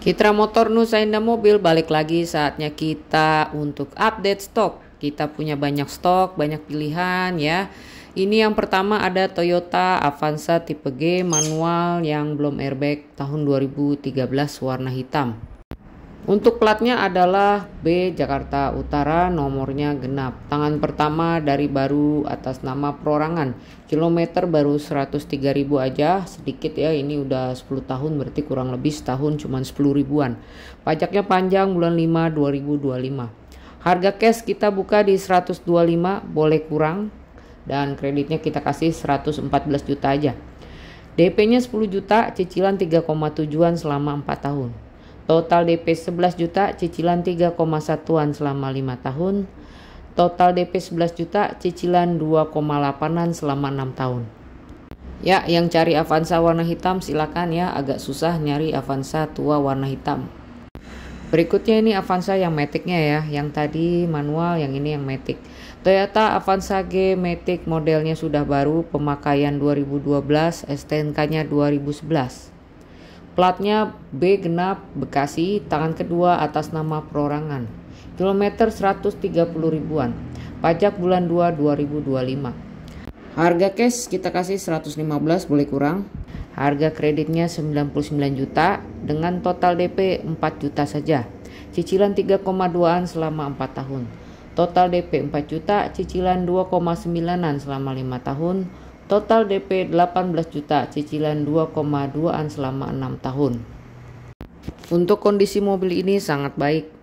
Kita Motor Nusainda Mobil balik lagi saatnya kita untuk update stok. Kita punya banyak stok, banyak pilihan ya. Ini yang pertama ada Toyota Avanza tipe G manual yang belum airbag tahun 2013 warna hitam. Untuk platnya adalah B Jakarta Utara nomornya genap. Tangan pertama dari baru atas nama perorangan. Kilometer baru 103.000 aja, sedikit ya ini udah 10 tahun berarti kurang lebih setahun cuma 10 ribuan. Pajaknya panjang bulan 5 2025. Harga cash kita buka di 125, boleh kurang dan kreditnya kita kasih 114 juta aja. DP-nya 10 juta, cicilan 3,7-an selama 4 tahun. Total DP 11 juta, cicilan 3,1-an selama 5 tahun. Total DP 11 juta, cicilan 2,8-an selama 6 tahun. Ya, yang cari Avanza warna hitam silakan ya, agak susah nyari Avanza tua warna hitam. Berikutnya ini Avanza yang metiknya ya, yang tadi manual, yang ini yang metik. Toyota Avanza G metik modelnya sudah baru, pemakaian 2012, STNK-nya 2011. Platnya B genap Bekasi, tangan kedua atas nama perorangan. Kilometer 130 ribuan. Pajak bulan 2 2025. Harga cash kita kasih 115 boleh kurang. Harga kreditnya 99 juta dengan total DP 4 juta saja. Cicilan 3,2-an selama 4 tahun. Total DP 4 juta, cicilan 2,9-an selama 5 tahun Total DP 18 juta, cicilan 2,2an selama 6 tahun. Untuk kondisi mobil ini sangat baik.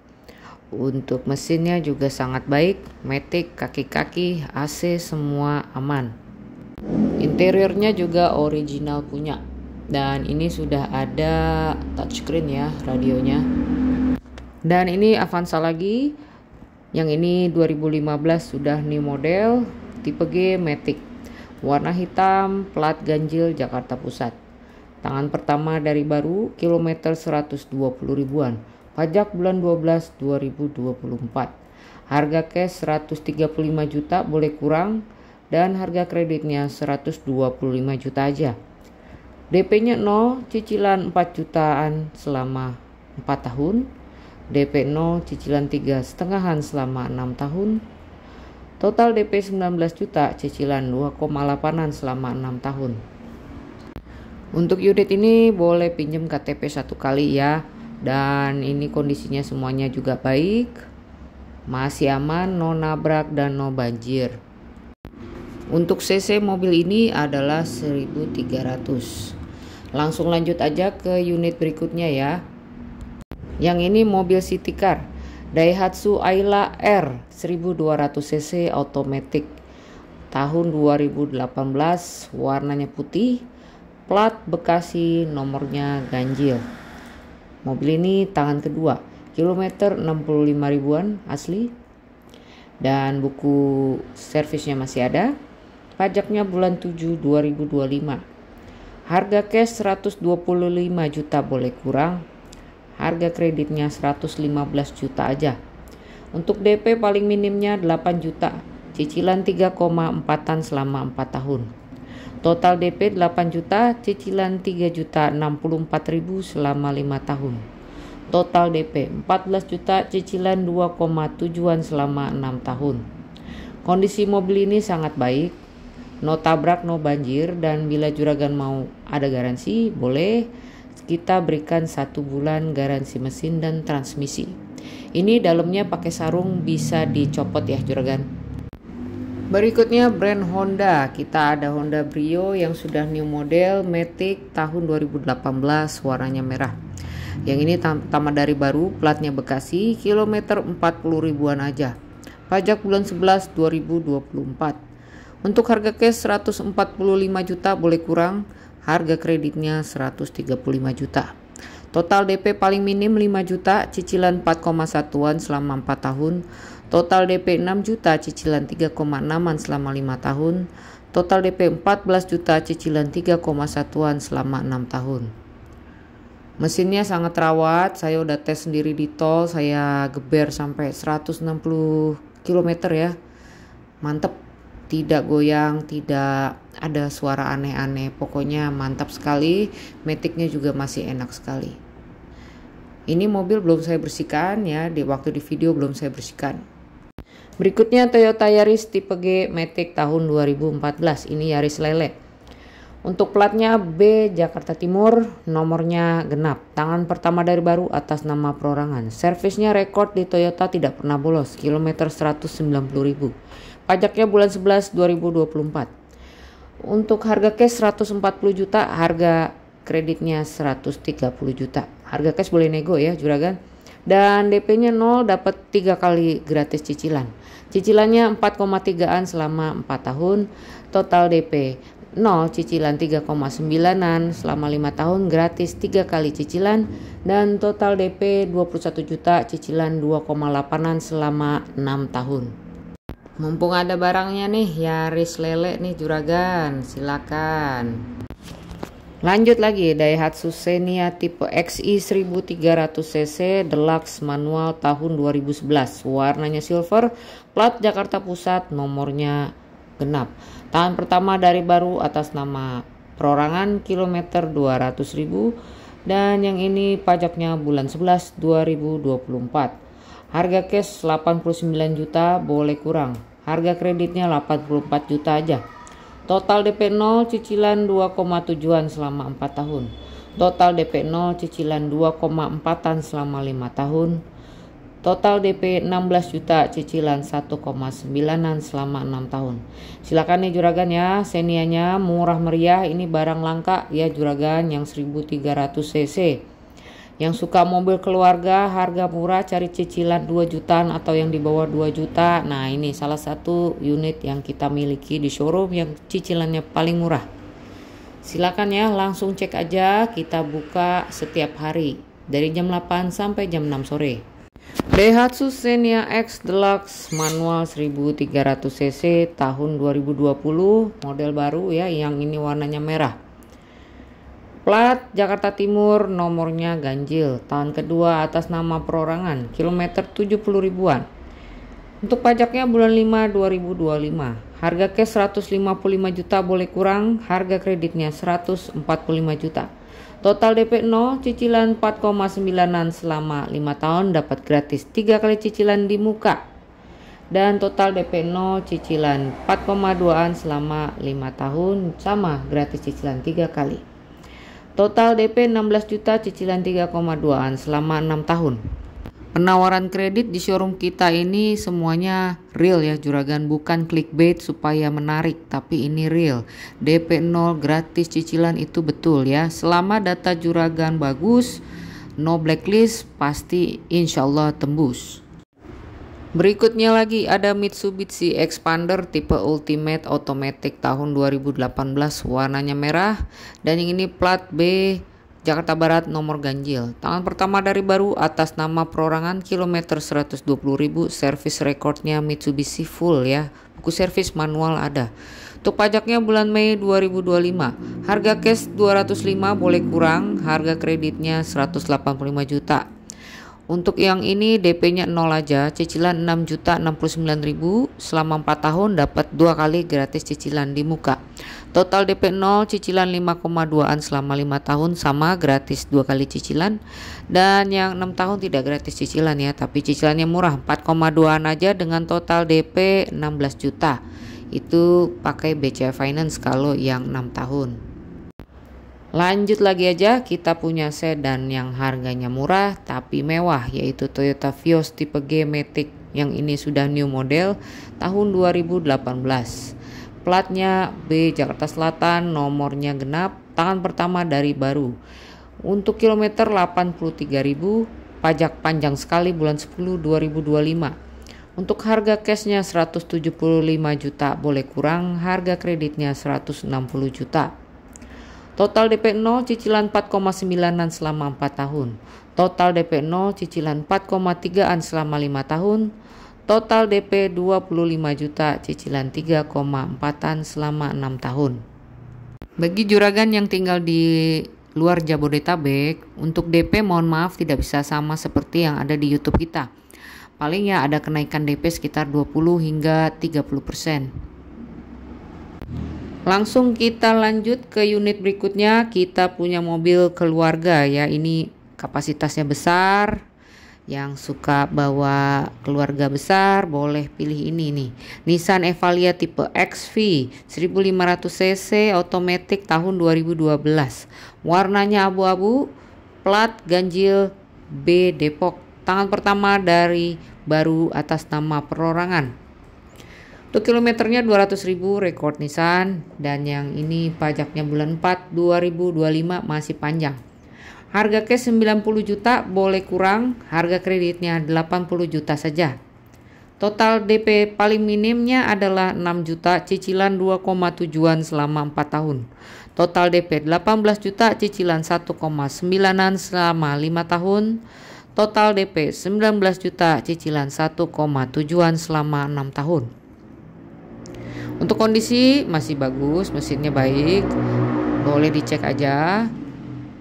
Untuk mesinnya juga sangat baik, metik, kaki-kaki, AC semua aman. Interiornya juga original punya. Dan ini sudah ada touchscreen ya radionya. Dan ini Avanza lagi. Yang ini 2015 sudah new model tipe G metik warna hitam, plat ganjil Jakarta Pusat. Tangan pertama dari baru, kilometer 120 ribuan, pajak bulan 12 2024. Harga cash 135 juta boleh kurang dan harga kreditnya 125 juta aja. DP-nya 0, cicilan 4 jutaan selama 4 tahun. DP 0, cicilan 3 setengahan selama 6 tahun Total DP 19 juta, cicilan 2,8an selama 6 tahun. Untuk unit ini boleh pinjam KTP satu kali ya. Dan ini kondisinya semuanya juga baik. Masih aman, no nabrak dan no banjir. Untuk CC mobil ini adalah 1300. Langsung lanjut aja ke unit berikutnya ya. Yang ini mobil City Car. Daihatsu Ayla R 1200 cc automatic tahun 2018 warnanya putih plat Bekasi nomornya ganjil mobil ini tangan kedua kilometer 65 ribuan asli dan buku servisnya masih ada pajaknya bulan 7 2025 harga cash 125 juta boleh kurang harga kreditnya 115 juta aja. Untuk DP paling minimnya 8 juta, cicilan 3,4-an selama 4 tahun. Total DP 8 juta, cicilan 3 juta 64 ribu selama 5 tahun. Total DP 14 juta, cicilan 2,7-an selama 6 tahun. Kondisi mobil ini sangat baik, no tabrak, no banjir, dan bila juragan mau ada garansi, boleh kita berikan satu bulan garansi mesin dan transmisi. Ini dalamnya pakai sarung bisa dicopot ya juragan. Berikutnya brand Honda. Kita ada Honda Brio yang sudah new model Matic tahun 2018 warnanya merah. Yang ini tam dari baru, platnya Bekasi, kilometer 40 ribuan aja. Pajak bulan 11 2024. Untuk harga cash 145 juta boleh kurang, Harga kreditnya 135 juta. Total DP paling minim 5 juta, cicilan 4,1-an selama 4 tahun. Total DP 6 juta, cicilan 3,6-an selama 5 tahun. Total DP 14 juta, cicilan 3,1-an selama 6 tahun. Mesinnya sangat terawat, saya udah tes sendiri di tol, saya geber sampai 160 km ya. Mantep tidak goyang, tidak ada suara aneh-aneh. Pokoknya mantap sekali, metiknya juga masih enak sekali. Ini mobil belum saya bersihkan ya, di waktu di video belum saya bersihkan. Berikutnya Toyota Yaris tipe G Matic tahun 2014, ini Yaris Lele. Untuk platnya B Jakarta Timur, nomornya genap. Tangan pertama dari baru atas nama perorangan. Servisnya rekor di Toyota tidak pernah bolos, kilometer 190 ribu pajaknya bulan 11 2024. Untuk harga cash 140 juta, harga kreditnya 130 juta. Harga cash boleh nego ya, juragan. Dan DP-nya 0 dapat 3 kali gratis cicilan. Cicilannya 4,3-an selama 4 tahun, total DP 0 cicilan 3,9an selama 5 tahun gratis 3 kali cicilan dan total DP 21 juta cicilan 2,8an selama 6 tahun. Mumpung ada barangnya nih, Yaris lele nih juragan, silakan. Lanjut lagi Daihatsu Xenia tipe XI 1300 cc Deluxe manual tahun 2011. Warnanya silver, plat Jakarta Pusat, nomornya genap. Tahun pertama dari baru atas nama perorangan kilometer 200.000 dan yang ini pajaknya bulan 11 2024. Harga cash 89 juta boleh kurang. Harga kreditnya 84 juta aja. Total DP 0 cicilan 2,7-an selama 4 tahun. Total DP 0 cicilan 2,4-an selama 5 tahun. Total DP 16 juta cicilan 1,9an selama 6 tahun. Silakan nih juragan ya, senianya murah meriah ini barang langka ya juragan yang 1300 cc. Yang suka mobil keluarga harga murah cari cicilan 2 jutaan atau yang di bawah 2 juta. Nah, ini salah satu unit yang kita miliki di showroom yang cicilannya paling murah. Silakan ya langsung cek aja kita buka setiap hari dari jam 8 sampai jam 6 sore. Daihatsu Xenia X Deluxe manual 1300 cc tahun 2020 model baru ya yang ini warnanya merah. Plat Jakarta Timur nomornya ganjil tahun kedua atas nama perorangan kilometer 70 ribuan. Untuk pajaknya bulan 5 2025. Harga cash 155 juta boleh kurang, harga kreditnya 145 juta. Total DP 0, cicilan 4,9an selama 5 tahun dapat gratis 3 kali cicilan di muka. Dan total DP 0, cicilan 4,2an selama 5 tahun sama gratis cicilan 3 kali. Total DP 16 juta cicilan 3,2an selama 6 tahun. Penawaran kredit di showroom kita ini semuanya real ya juragan bukan clickbait supaya menarik tapi ini real. DP 0 gratis cicilan itu betul ya. Selama data juragan bagus, no blacklist pasti insya Allah tembus. Berikutnya lagi ada Mitsubishi Expander tipe Ultimate Automatic tahun 2018 warnanya merah dan yang ini plat B Jakarta Barat nomor ganjil. Tangan pertama dari baru atas nama perorangan kilometer 120.000 service recordnya Mitsubishi full ya. Buku servis manual ada. Untuk pajaknya bulan Mei 2025. Harga cash 205 boleh kurang, harga kreditnya 185 juta. Untuk yang ini DP-nya 0 aja, cicilan 6 juta 69 ribu, selama 4 tahun dapat dua kali gratis cicilan di muka. Total DP 0 cicilan 5,2an selama 5 tahun sama gratis dua kali cicilan dan yang 6 tahun tidak gratis cicilan ya, tapi cicilannya murah 4,2an aja dengan total DP 16 juta. Itu pakai BCA Finance kalau yang 6 tahun. Lanjut lagi aja, kita punya sedan yang harganya murah tapi mewah, yaitu Toyota Vios tipe G Matic yang ini sudah new model tahun 2018. Platnya B Jakarta Selatan, nomornya genap, tangan pertama dari baru. Untuk kilometer 83.000, pajak panjang sekali bulan 10 2025. Untuk harga cashnya 175 juta boleh kurang, harga kreditnya 160 juta. Total DP0 cicilan 4,9-an selama 4 tahun. Total DP0 cicilan 4,3-an selama 5 tahun. Total DP 25 juta cicilan 3,4-an selama 6 tahun. Bagi juragan yang tinggal di luar Jabodetabek, untuk DP mohon maaf tidak bisa sama seperti yang ada di YouTube kita. Paling ya ada kenaikan DP sekitar 20 hingga 30 persen. Langsung kita lanjut ke unit berikutnya. Kita punya mobil keluarga ya. Ini kapasitasnya besar. Yang suka bawa keluarga besar boleh pilih ini nih. Nissan Evalia tipe XV 1500 cc otomatis tahun 2012. Warnanya abu-abu, plat ganjil B Depok. Tangan pertama dari baru atas nama perorangan. Untuk kilometernya 200.000 rekor Nissan dan yang ini pajaknya bulan 4 2025 masih panjang. Harga cash 90 juta boleh kurang, harga kreditnya 80 juta saja. Total DP paling minimnya adalah 6 juta cicilan 2,7an selama 4 tahun. Total DP 18 juta cicilan 1,9an selama 5 tahun. Total DP 19 juta cicilan 1,7an selama 6 tahun. Untuk kondisi masih bagus, mesinnya baik, boleh dicek aja.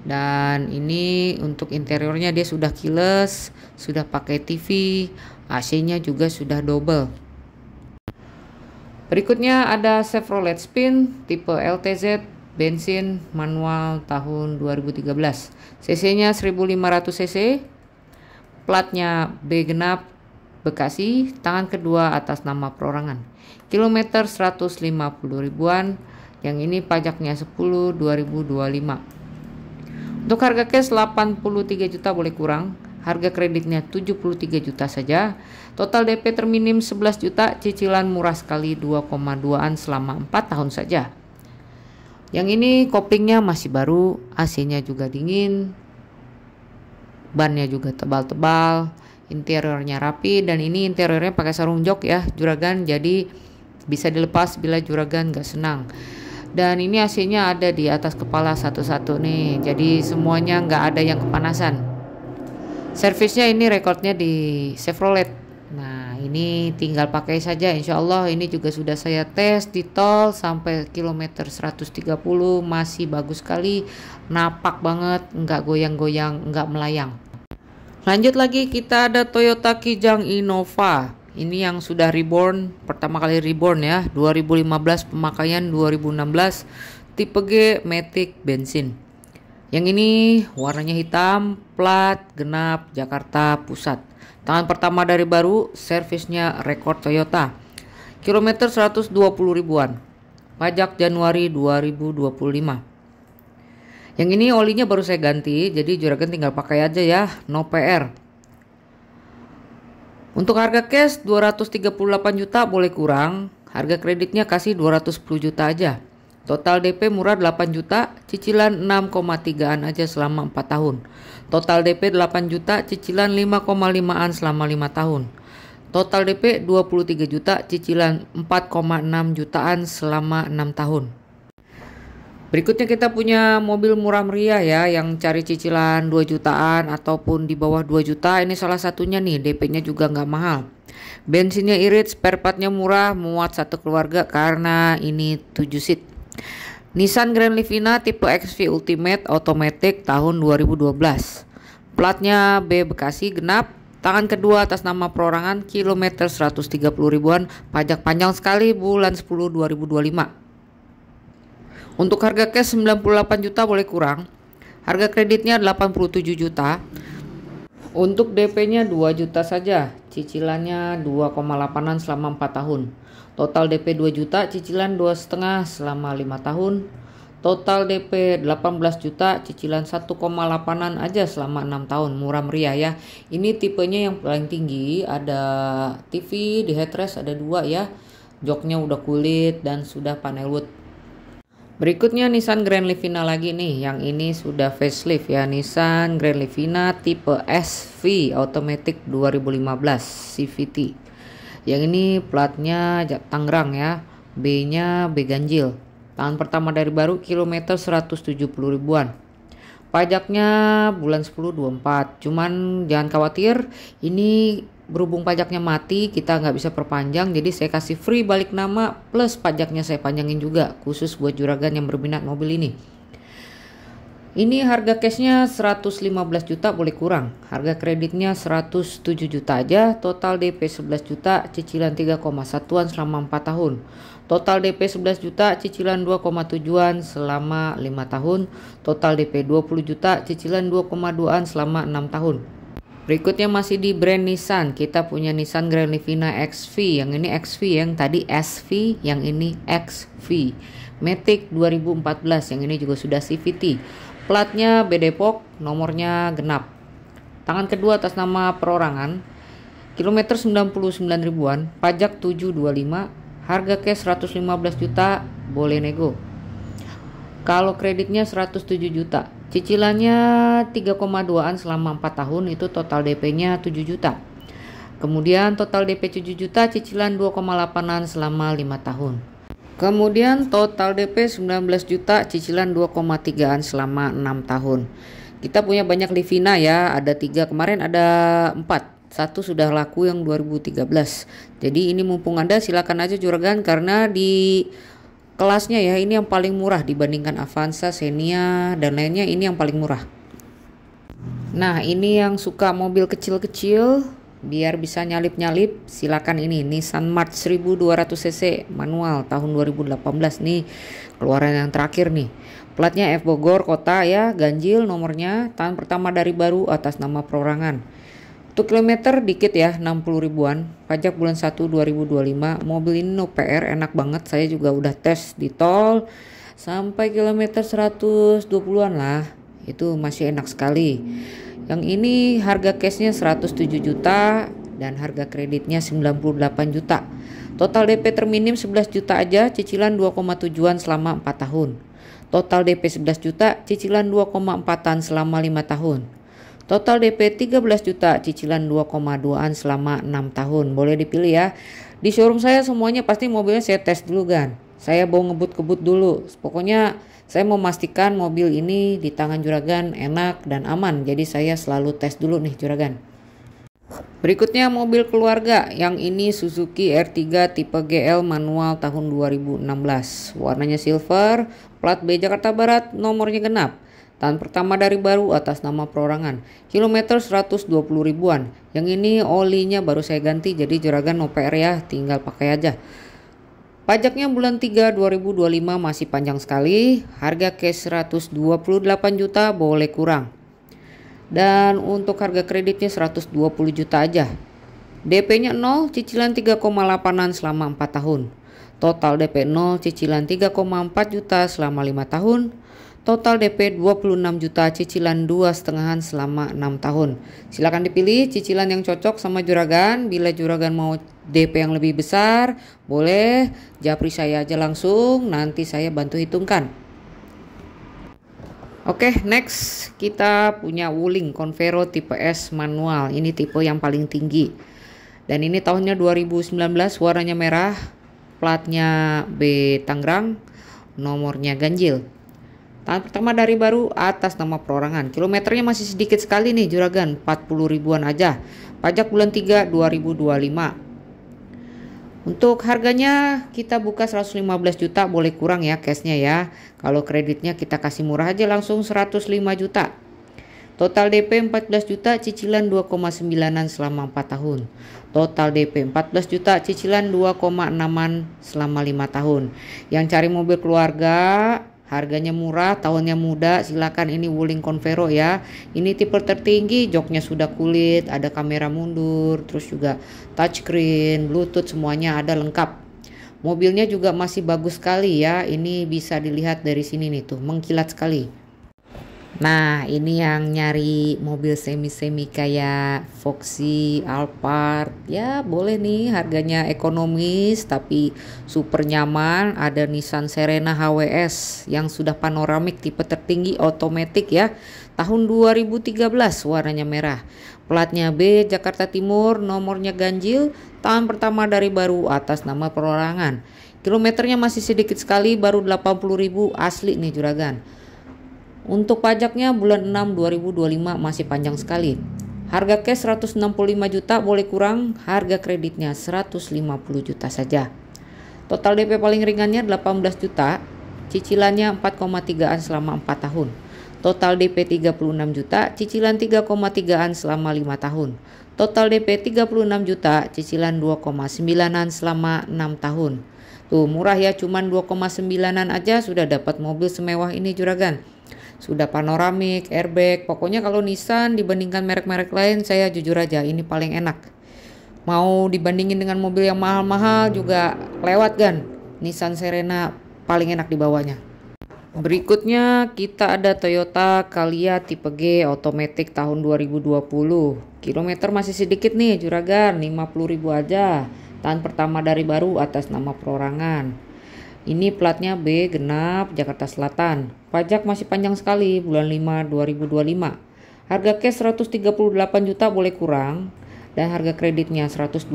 Dan ini untuk interiornya dia sudah keyless, sudah pakai TV, AC-nya juga sudah double. Berikutnya ada Chevrolet Spin tipe LTZ bensin manual tahun 2013. CC-nya 1500 cc, platnya B genap Bekasi, tangan kedua atas nama perorangan. Kilometer 150 ribuan, yang ini pajaknya 10 2025. Untuk harga cash 83 juta boleh kurang, harga kreditnya 73 juta saja. Total DP terminim 11 juta, cicilan murah sekali 2,2an selama 4 tahun saja. Yang ini koplingnya masih baru, AC-nya juga dingin, bannya juga tebal-tebal, interiornya rapi dan ini interiornya pakai sarung jok ya juragan jadi bisa dilepas bila juragan gak senang dan ini ac ada di atas kepala satu-satu nih jadi semuanya gak ada yang kepanasan servisnya ini rekornya di Chevrolet nah ini tinggal pakai saja insya Allah ini juga sudah saya tes di tol sampai kilometer 130 masih bagus sekali napak banget nggak goyang-goyang nggak melayang Lanjut lagi kita ada Toyota Kijang Innova. Ini yang sudah reborn, pertama kali reborn ya, 2015 pemakaian 2016, tipe G Matic bensin. Yang ini warnanya hitam, plat genap Jakarta Pusat. Tangan pertama dari baru, servisnya rekor Toyota. Kilometer 120 ribuan. Pajak Januari 2025. Yang ini olinya baru saya ganti, jadi juragan tinggal pakai aja ya, no PR. Untuk harga cash 238 juta boleh kurang, harga kreditnya kasih 210 juta aja. Total DP murah 8 juta, cicilan 6,3-an aja selama 4 tahun. Total DP 8 juta, cicilan 5,5-an selama 5 tahun. Total DP 23 juta, cicilan 4,6 jutaan selama 6 tahun. Berikutnya kita punya mobil murah meriah ya yang cari cicilan 2 jutaan ataupun di bawah 2 juta ini salah satunya nih DP-nya juga nggak mahal. Bensinnya irit, spare partnya murah, muat satu keluarga karena ini 7 seat. Nissan Grand Livina tipe XV Ultimate Automatic tahun 2012. Platnya B Bekasi genap, tangan kedua atas nama perorangan kilometer 130 ribuan, pajak panjang sekali bulan 10 2025. Untuk harga cash 98 juta boleh kurang. Harga kreditnya 87 juta. Untuk DP-nya 2 juta saja. Cicilannya 2,8an selama 4 tahun. Total DP 2 juta, cicilan 2,5 selama 5 tahun. Total DP 18 juta, cicilan 1,8an aja selama 6 tahun, murah meriah ya. Ini tipenya yang paling tinggi, ada TV, di headrest ada dua ya. Joknya udah kulit dan sudah panel wood. Berikutnya Nissan Grand Livina lagi nih, yang ini sudah facelift ya Nissan Grand Livina tipe SV Automatic 2015 CVT. Yang ini platnya Tangerang ya, B-nya B ganjil. Tahun pertama dari baru kilometer 170 ribuan. Pajaknya bulan 10 24. Cuman jangan khawatir, ini berhubung pajaknya mati kita nggak bisa perpanjang jadi saya kasih free balik nama plus pajaknya saya panjangin juga khusus buat juragan yang berminat mobil ini ini harga cashnya 115 juta boleh kurang harga kreditnya 107 juta aja total DP 11 juta cicilan 3,1an selama 4 tahun total DP 11 juta cicilan 2,7an selama 5 tahun total DP 20 juta cicilan 2,2an selama 6 tahun Berikutnya masih di brand Nissan, kita punya Nissan Grand Livina XV, yang ini XV yang tadi SV, yang ini XV. Matic 2014, yang ini juga sudah CVT. Platnya BDPOK, nomornya genap. Tangan kedua atas nama perorangan, kilometer 99 ribuan, pajak 725, harga cash 115 juta, boleh nego. Kalau kreditnya 107 juta, Cicilannya 3,2an selama 4 tahun itu total DP-nya 7 juta. Kemudian total DP 7 juta, cicilan 2,8an selama 5 tahun. Kemudian total DP 19 juta, cicilan 2,3an selama 6 tahun. Kita punya banyak Livina ya, ada 3 kemarin ada 4 satu sudah laku yang 2013. Jadi ini mumpung Anda silakan aja juragan karena di kelasnya ya ini yang paling murah dibandingkan Avanza, Xenia dan lainnya ini yang paling murah. Nah ini yang suka mobil kecil-kecil biar bisa nyalip-nyalip silakan ini Nissan March 1200 cc manual tahun 2018 nih keluaran yang terakhir nih platnya F Bogor kota ya ganjil nomornya tahun pertama dari baru atas nama perorangan untuk kilometer dikit ya, 60 ribuan. Pajak bulan 1 2025, mobil ini no PR, enak banget. Saya juga udah tes di tol sampai kilometer 120-an lah. Itu masih enak sekali. Yang ini harga cashnya 107 juta dan harga kreditnya 98 juta. Total DP terminim 11 juta aja, cicilan 2,7-an selama 4 tahun. Total DP 11 juta, cicilan 2,4-an selama 5 tahun Total DP 13 juta, cicilan 2,2an selama 6 tahun. Boleh dipilih ya. Di showroom saya semuanya pasti mobilnya saya tes dulu kan. Saya mau ngebut kebut dulu. Pokoknya saya mau memastikan mobil ini di tangan juragan enak dan aman. Jadi saya selalu tes dulu nih juragan. Berikutnya mobil keluarga, yang ini Suzuki R3 tipe GL manual tahun 2016. Warnanya silver, plat B Jakarta Barat, nomornya genap. Tahan pertama dari baru atas nama perorangan. Kilometer 120 ribuan. Yang ini olinya baru saya ganti jadi juragan no ya, tinggal pakai aja. Pajaknya bulan 3 2025 masih panjang sekali. Harga cash 128 juta boleh kurang. Dan untuk harga kreditnya 120 juta aja. DP-nya 0, cicilan 3,8-an selama 4 tahun. Total DP 0, cicilan 3,4 juta selama 5 tahun total DP 26 juta cicilan dua setengahan selama 6 tahun. Silakan dipilih cicilan yang cocok sama juragan. Bila juragan mau DP yang lebih besar, boleh japri saya aja langsung, nanti saya bantu hitungkan. Oke, okay, next kita punya Wuling Convero tipe S manual. Ini tipe yang paling tinggi. Dan ini tahunnya 2019, warnanya merah, platnya B Tangerang, nomornya ganjil. Tahap pertama dari baru atas nama perorangan. Kilometernya masih sedikit sekali nih juragan, 40 ribuan aja. Pajak bulan 3 2025. Untuk harganya kita buka 115 juta boleh kurang ya cashnya ya. Kalau kreditnya kita kasih murah aja langsung 105 juta. Total DP 14 juta cicilan 2,9an selama 4 tahun. Total DP 14 juta cicilan 2,6an selama 5 tahun. Yang cari mobil keluarga Harganya murah, tahunnya muda, silakan ini Wuling Convero ya. Ini tipe tertinggi, joknya sudah kulit, ada kamera mundur, terus juga touchscreen, bluetooth semuanya ada lengkap. Mobilnya juga masih bagus sekali ya. Ini bisa dilihat dari sini nih tuh, mengkilat sekali. Nah, ini yang nyari mobil semi-semi kayak Foxy, Alphard, ya boleh nih harganya ekonomis tapi super nyaman. Ada Nissan Serena HWS yang sudah panoramik tipe tertinggi otomatis ya. Tahun 2013 warnanya merah. Platnya B Jakarta Timur, nomornya ganjil, tahun pertama dari baru atas nama perorangan. Kilometernya masih sedikit sekali baru 80.000 asli nih juragan untuk pajaknya bulan 6 2025 masih panjang sekali. Harga cash 165 juta boleh kurang, harga kreditnya 150 juta saja. Total DP paling ringannya 18 juta, cicilannya 4,3an selama 4 tahun. Total DP 36 juta, cicilan 3,3an selama 5 tahun. Total DP 36 juta, cicilan 2,9an selama 6 tahun. Tuh murah ya, cuman 2,9an aja sudah dapat mobil semewah ini juragan sudah panoramik, airbag. Pokoknya kalau Nissan dibandingkan merek-merek lain saya jujur aja ini paling enak. Mau dibandingin dengan mobil yang mahal-mahal juga lewat kan. Nissan Serena paling enak di bawahnya. Berikutnya kita ada Toyota Calya tipe G otomatis tahun 2020. Kilometer masih sedikit nih juragan, 50.000 aja. Tahun pertama dari baru atas nama perorangan. Ini platnya B genap Jakarta Selatan. Pajak masih panjang sekali bulan 5 2025. Harga cash 138 juta boleh kurang dan harga kreditnya 127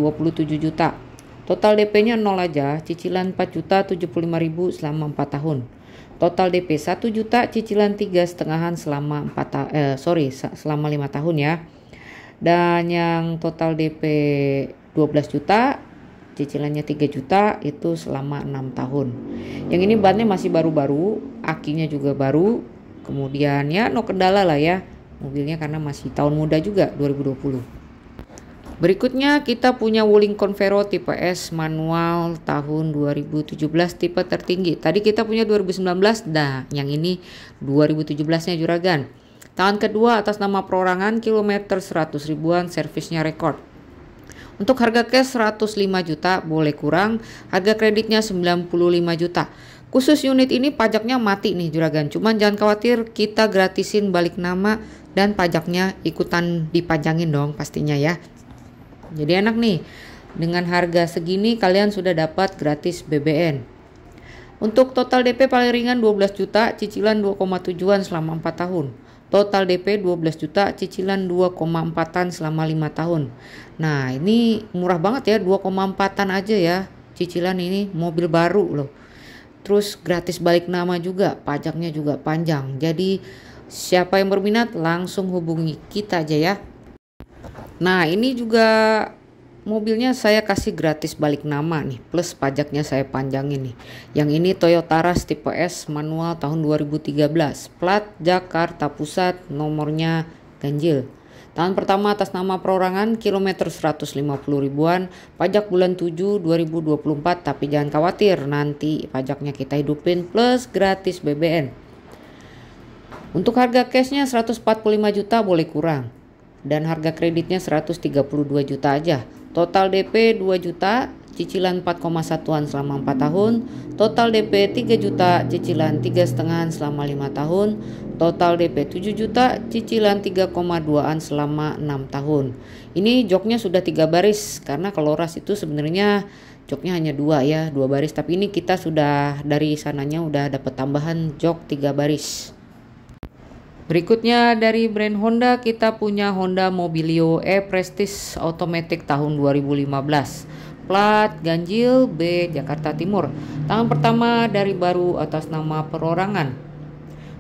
juta. Total DP-nya 0 aja, cicilan 4 juta 75 ribu selama 4 tahun. Total DP 1 juta, cicilan 3 setengahan selama 4 ta eh, sorry, selama 5 tahun ya. Dan yang total DP 12 juta, cicilannya 3 juta itu selama 6 tahun yang ini bannya masih baru-baru akinya juga baru kemudian ya no kendala lah ya mobilnya karena masih tahun muda juga 2020 Berikutnya kita punya Wuling Convero tipe S manual tahun 2017 tipe tertinggi. Tadi kita punya 2019, nah yang ini 2017-nya juragan. Tangan kedua atas nama perorangan kilometer 100 ribuan servisnya rekor. Untuk harga cash 105 juta boleh kurang, harga kreditnya 95 juta. Khusus unit ini pajaknya mati nih juragan. Cuman jangan khawatir kita gratisin balik nama dan pajaknya ikutan dipajangin dong pastinya ya. Jadi enak nih. Dengan harga segini kalian sudah dapat gratis BBN. Untuk total DP paling ringan 12 juta, cicilan 2,7-an selama 4 tahun. Total DP 12 juta, cicilan 2,4-an selama 5 tahun. Nah ini murah banget ya 2,4an aja ya cicilan ini mobil baru loh. Terus gratis balik nama juga, pajaknya juga panjang. Jadi siapa yang berminat langsung hubungi kita aja ya. Nah ini juga mobilnya saya kasih gratis balik nama nih plus pajaknya saya panjangin nih yang ini Toyota Rush tipe S manual tahun 2013 plat Jakarta Pusat nomornya ganjil Tahun pertama atas nama perorangan kilometer 150 ribuan, pajak bulan 7 2024, tapi jangan khawatir nanti pajaknya kita hidupin plus gratis BBN. Untuk harga cashnya 145 juta boleh kurang dan harga kreditnya 132 juta aja. Total DP 2 juta cicilan 4,1an selama 4 tahun, total DP 3 juta, cicilan 3 an selama 5 tahun, total DP 7 juta, cicilan 3,2an selama 6 tahun. Ini joknya sudah 3 baris karena kalau ras itu sebenarnya joknya hanya dua ya, dua baris. Tapi ini kita sudah dari sananya udah dapat tambahan jok tiga baris. Berikutnya dari brand Honda kita punya Honda Mobilio E Prestige Automatic tahun 2015. Plat, Ganjil B, Jakarta Timur. Tangan pertama dari baru atas nama perorangan.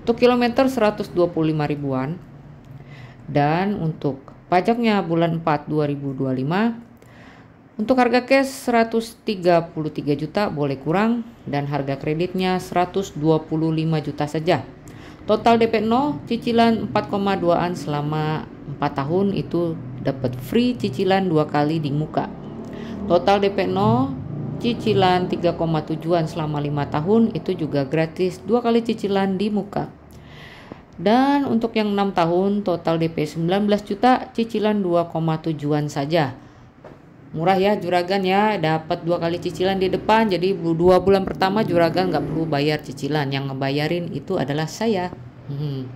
Untuk kilometer 125 ribuan. Dan untuk pajaknya bulan 4 2025 untuk harga cash 133 juta boleh kurang dan harga kreditnya 125 juta saja. Total DP 0 cicilan 4,2an selama 4 tahun itu dapat free cicilan dua kali di muka. Total DP 0 cicilan 3,7-an selama 5 tahun itu juga gratis dua kali cicilan di muka. Dan untuk yang 6 tahun total DP 19 juta cicilan 2,7-an saja. Murah ya juragan ya, dapat dua kali cicilan di depan. Jadi dua bulan pertama juragan nggak perlu bayar cicilan. Yang ngebayarin itu adalah saya. Hmm.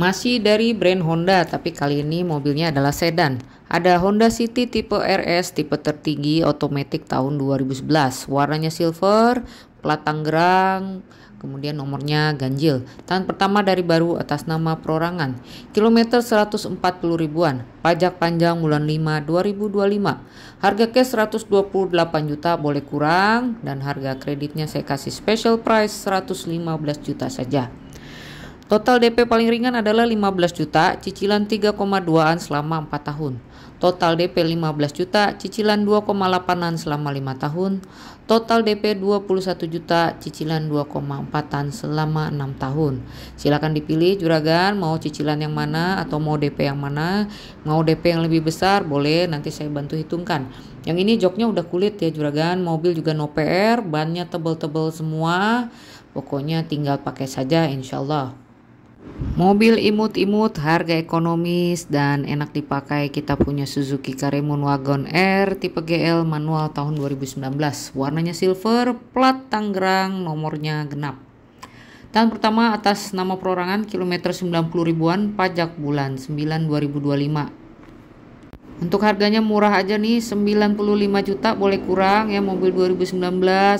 Masih dari brand Honda, tapi kali ini mobilnya adalah sedan. Ada Honda City tipe RS, tipe tertinggi otomatis tahun 2011. Warnanya silver, plat Tangerang, kemudian nomornya ganjil. Tahun pertama dari baru atas nama perorangan. Kilometer 140 ribuan, pajak panjang bulan 5 2025. Harga cash 128 juta boleh kurang dan harga kreditnya saya kasih special price 115 juta saja. Total DP paling ringan adalah 15 juta, cicilan 3,2-an selama 4 tahun. Total DP 15 juta, cicilan 2,8-an selama 5 tahun. Total DP 21 juta, cicilan 2,4-an selama 6 tahun. Silakan dipilih juragan mau cicilan yang mana atau mau DP yang mana. Mau DP yang lebih besar boleh nanti saya bantu hitungkan. Yang ini joknya udah kulit ya juragan, mobil juga no PR, bannya tebel-tebel semua. Pokoknya tinggal pakai saja insya Allah. Mobil imut-imut, harga ekonomis, dan enak dipakai kita punya Suzuki Karimun Wagon R tipe GL manual tahun 2019. Warnanya silver, plat Tangerang, nomornya genap. Tahun pertama atas nama perorangan kilometer 90 ribuan, pajak bulan 9 2025. Untuk harganya murah aja nih 95 juta boleh kurang ya mobil 2019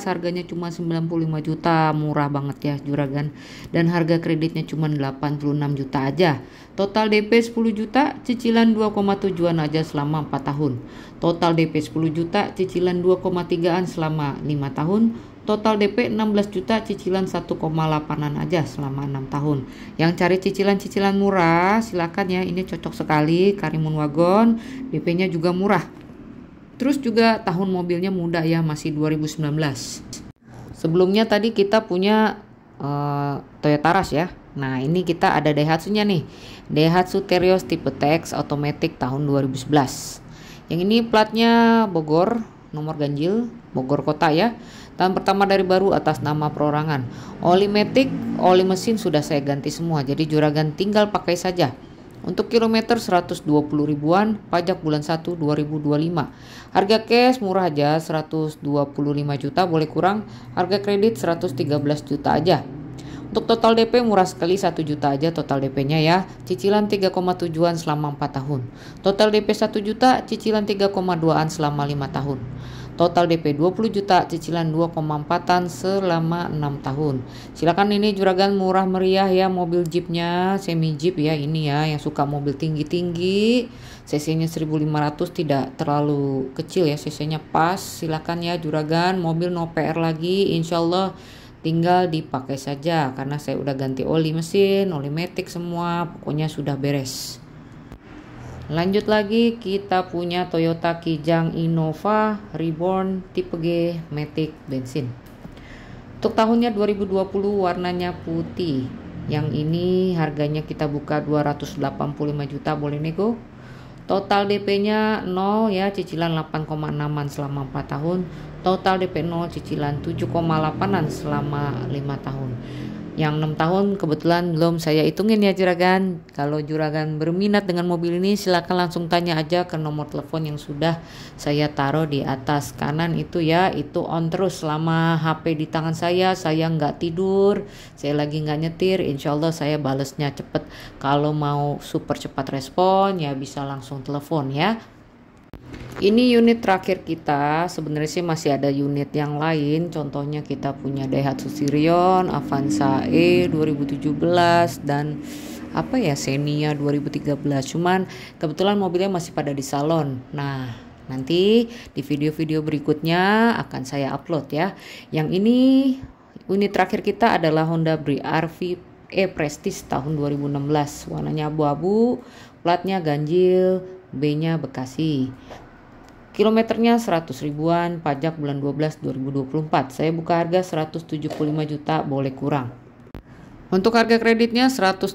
harganya cuma 95 juta murah banget ya juragan dan harga kreditnya cuma 86 juta aja total DP 10 juta cicilan 2,7an aja selama 4 tahun total DP 10 juta cicilan 2,3an selama 5 tahun total DP 16 juta cicilan 1,8an aja selama 6 tahun yang cari cicilan-cicilan murah silakan ya ini cocok sekali Karimun Wagon DP-nya juga murah terus juga tahun mobilnya muda ya masih 2019 sebelumnya tadi kita punya uh, Toyota Rush ya Nah ini kita ada Daihatsu-nya nih Daihatsu Terios tipe TX Automatic tahun 2011 Yang ini platnya Bogor Nomor ganjil Bogor kota ya Tahun pertama dari baru atas nama perorangan. Oli metik, oli mesin sudah saya ganti semua. Jadi juragan tinggal pakai saja. Untuk kilometer 120 ribuan, pajak bulan 1 2025. Harga cash murah aja 125 juta boleh kurang, harga kredit 113 juta aja. Untuk total DP murah sekali 1 juta aja total DP-nya ya. Cicilan 3,7-an selama 4 tahun. Total DP 1 juta, cicilan 3,2-an selama 5 tahun total DP 20 juta, cicilan 2,4-an selama 6 tahun. Silakan ini juragan murah meriah ya mobil Jeepnya, semi Jeep ya ini ya yang suka mobil tinggi-tinggi. CC-nya 1500 tidak terlalu kecil ya, CC-nya pas. Silakan ya juragan, mobil no PR lagi insyaallah tinggal dipakai saja karena saya udah ganti oli mesin, oli metik semua, pokoknya sudah beres. Lanjut lagi kita punya Toyota Kijang Innova Reborn tipe G Matic bensin. Untuk tahunnya 2020 warnanya putih. Yang ini harganya kita buka 285 juta boleh nego. Total DP-nya 0 ya, cicilan 8,6an selama 4 tahun. Total DP 0, cicilan 7,8an selama 5 tahun. Yang enam tahun kebetulan belum saya hitungin ya juragan. Kalau juragan berminat dengan mobil ini silahkan langsung tanya aja ke nomor telepon yang sudah saya taruh di atas kanan itu ya. Itu on terus selama HP di tangan saya, saya nggak tidur, saya lagi nggak nyetir. Insya Allah saya balesnya cepet. Kalau mau super cepat respon ya bisa langsung telepon ya ini unit terakhir kita sebenarnya sih masih ada unit yang lain contohnya kita punya Daihatsu Sirion, Avanza E 2017 dan apa ya Xenia 2013 cuman kebetulan mobilnya masih pada di salon nah nanti di video-video berikutnya akan saya upload ya yang ini unit terakhir kita adalah Honda Bri RV E Prestige tahun 2016 warnanya abu-abu platnya ganjil B-nya Bekasi. Kilometernya 100 ribuan, pajak bulan 12 2024. Saya buka harga 175 juta, boleh kurang. Untuk harga kreditnya 165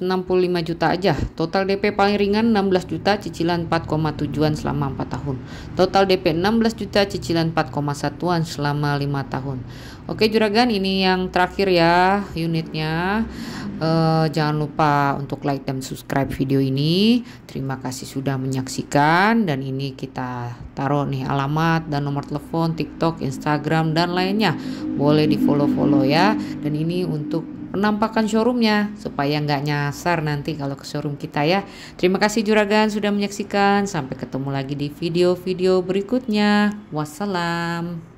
juta aja. Total DP paling ringan 16 juta, cicilan 4,7-an selama 4 tahun. Total DP 16 juta, cicilan 4,1-an selama 5 tahun. Oke juragan, ini yang terakhir ya unitnya. Uh, jangan lupa untuk like dan subscribe video ini. Terima kasih sudah menyaksikan dan ini kita taruh nih alamat dan nomor telepon, TikTok, Instagram dan lainnya. Boleh di follow-follow ya. Dan ini untuk penampakan showroomnya supaya nggak nyasar nanti kalau ke showroom kita ya. Terima kasih juragan sudah menyaksikan. Sampai ketemu lagi di video-video berikutnya. Wassalam.